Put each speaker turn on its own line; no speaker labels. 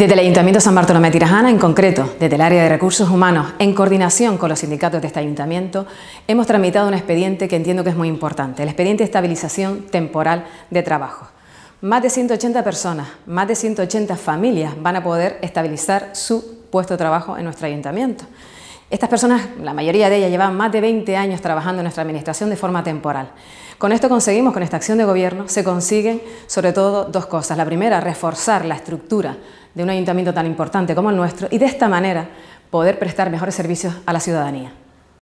Desde el Ayuntamiento de San Bartolomé de Tirajana, en concreto desde el área de recursos humanos, en coordinación con los sindicatos de este ayuntamiento, hemos tramitado un expediente que entiendo que es muy importante, el expediente de estabilización temporal de trabajo. Más de 180 personas, más de 180 familias van a poder estabilizar su puesto de trabajo en nuestro ayuntamiento. Estas personas, la mayoría de ellas, llevan más de 20 años trabajando en nuestra administración de forma temporal. Con esto conseguimos, con esta acción de gobierno, se consiguen sobre todo dos cosas. La primera, reforzar la estructura de un ayuntamiento tan importante como el nuestro y de esta manera poder prestar mejores servicios a la ciudadanía.